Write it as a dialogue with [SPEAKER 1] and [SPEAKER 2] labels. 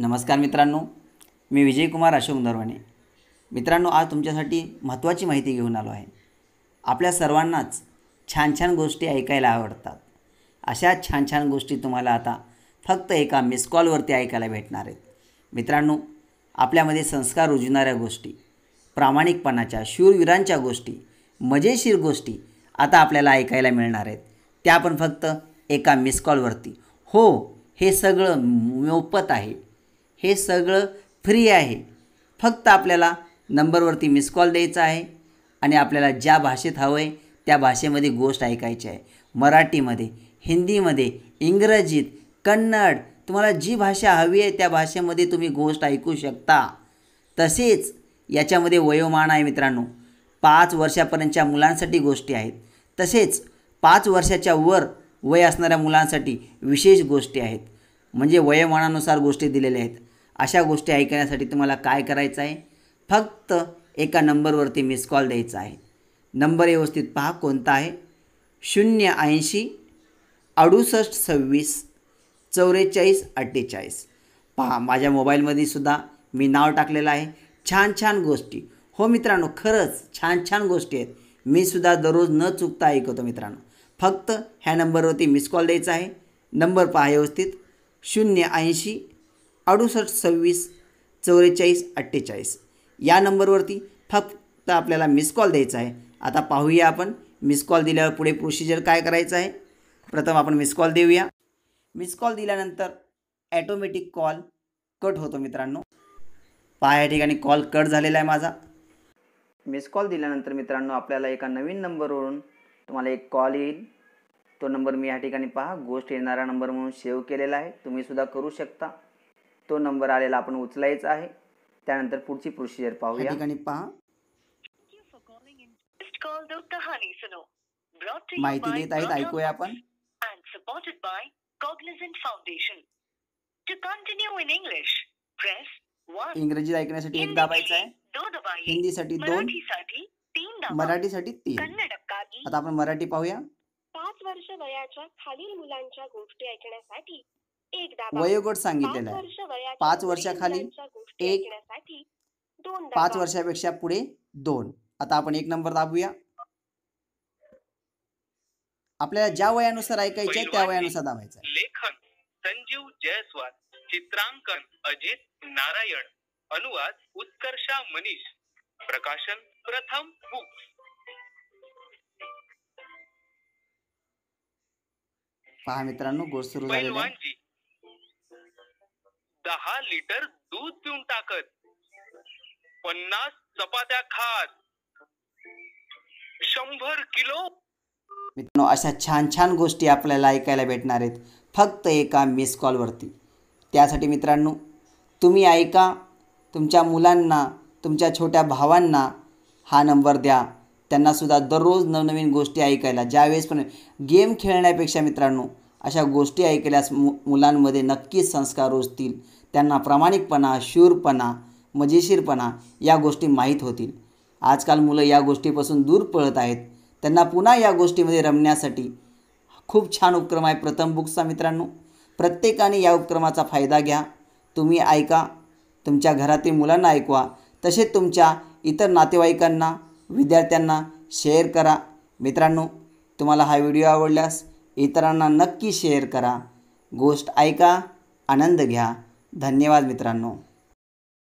[SPEAKER 1] नमस्कार मित्रांनो मी विजयकुमार अशोक दरवाणे मित्रांनो आज तुमच्यासाठी महत्त्वाची माहिती घेऊन आलो आहे आपल्या सर्वांनाच छान छान गोष्टी ऐकायला आवडतात अशा छान छान गोष्टी तुम्हाला आता फक्त एका मिस कॉलवरती ऐकायला भेटणार आहेत मित्रांनो आपल्यामध्ये संस्कार रुजणाऱ्या गोष्टी प्रामाणिकपणाच्या शूरवीरांच्या गोष्टी मजेशीर गोष्टी आता आपल्याला ऐकायला मिळणार आहेत त्या पण फक्त एका मिस कॉलवरती हो हे सगळं मोफत आहे हे सगळं फ्री आहे फक्त आपल्याला नंबरवरती मिस कॉल द्यायचा आहे आणि आपल्याला ज्या भाषेत हवं आहे त्या भाषेमध्ये गोष्ट ऐकायची आहे मराठीमध्ये हिंदीमध्ये इंग्रजीत कन्नड तुम्हाला जी भाषा हवी आहे त्या भाषेमध्ये तुम्ही गोष्ट ऐकू शकता तसेच याच्यामध्ये वयोमान आहे मित्रांनो पाच वर्षापर्यंतच्या मुलांसाठी गोष्टी आहेत तसेच पाच वर्षाच्या वर वय असणाऱ्या मुलांसाठी विशेष गोष्टी आहेत म्हणजे वयोमानानुसार गोष्टी दिलेल्या आहेत अशा गोष्टी ऐकण्यासाठी तुम्हाला काय करायचं आहे फक्त एका नंबरवरती मिस कॉल द्यायचा आहे नंबर व्यवस्थित पहा कोणता आहे शून्य ऐंशी अडुसष्ट सव्वीस चौवेचाळीस अठ्ठेचाळीस पहा माझ्या मोबाईलमध्ये सुद्धा मी नाव टाकलेलं आहे छान छान गोष्टी हो मित्रांनो खरंच छान छान गोष्टी आहेत मी सुद्धा दररोज न चुकता ऐकतो मित्रांनो फक्त ह्या नंबरवरती मिस कॉल द्यायचा आहे नंबर पहा व्यवस्थित शून्य ऐंशी अडुसष्ट सव्वीस चौवेचाळीस अठ्ठेचाळीस या नंबरवरती फक्त आपल्याला मिस कॉल द्यायचा आहे आता पाहूया आपण मिस कॉल दिल्यावर पुढे प्रोसिजर काय करायचं आहे प्रथम आपण मिस कॉल देऊया मिस कॉल दिल्यानंतर ॲटोमॅटिक कॉल कट होतो मित्रांनो पहा या ठिकाणी कॉल कट झालेला आहे माझा मिस कॉल दिल्यानंतर मित्रांनो आपल्याला एका नवीन नंबरवरून तुम्हाला एक कॉल येईल तो नंबर मी या ठिकाणी पहा गोष्ट येणारा नंबर म्हणून सेव्ह केलेला आहे तुम्ही सुद्धा करू शकता तो नंबर आलेला आपण उचलायचा आहे त्यानंतर पुढची प्रोसिजर पाहूया ठिकाणी पहा माहिती देत आहेत ऐकूया आपण इंग्रजी ऐकण्यासाठी एक दाबायचं आहे
[SPEAKER 2] हिंदी
[SPEAKER 1] हिंदीसाठी दोन
[SPEAKER 2] मराठीसाठी तीन
[SPEAKER 1] आता आपण मराठी पाहूया पाच वर्ष वयाच्या खालील मुलांच्या गोष्टी ऐकण्यासाठी एक दाबा वयोगट सांगितलेला आहे वयाच्या पाच वर्षाखाली ऐकण्यासाठी दोन पाच वर्षापेक्षा पुढे दोन आता आपण एक नंबर दाबूया आपल्याला ज्या वयानुसार ऐकायचे त्या वयानुसार दाबायचं लेखन संजीव जयस्वाल चित्रांकन अजित नारायण अनुवाद उत्कर्षा मनीष प्रकाशन प्रथम बुक्स पहा मित्रांनो गोष्ट सुरू झाले दहा लिटर दूध पिऊन टाकत पन्नास चपात्या खात शंभर किलो मित्रांनो अशा छान छान गोष्टी आपल्याला ऐकायला भेटणार आहेत फक्त एका मिस कॉलवरती त्यासाठी मित्रांनो तुम्ही ऐका तुमच्या मुलांना तुमच्या छोट्या भावांना हा नंबर द्या त्यांनासुद्धा दररोज नवनवीन गोष्टी ऐकायला ज्यावेळेस पण गेम खेळण्यापेक्षा मित्रांनो अशा गोष्टी ऐकल्यास मु मुलांमध्ये नक्कीच संस्कार रुजतील त्यांना प्रामाणिकपणा शूरपणा मजेशीरपणा या गोष्टी माहीत होतील आजकाल मुलं या गोष्टीपासून दूर पळत आहेत त्यांना पुन्हा या गोष्टीमध्ये रमण्यासाठी खूप छान उपक्रम आहे प्रथम बुक्सचा मित्रांनो प्रत्येकाने या उपक्रमाचा फायदा घ्या तुम्ही ऐका तुमच्या घरातील मुलांना ऐकवा तसेच तुमच्या इतर नातेवाईकांना विद्यार्थ्यांना शेअर करा मित्रांनो तुम्हाला हा व्हिडिओ आवडल्यास इतरांना नक्की शेअर करा गोष्ट ऐका आनंद घ्या धन्यवाद मित्रांनो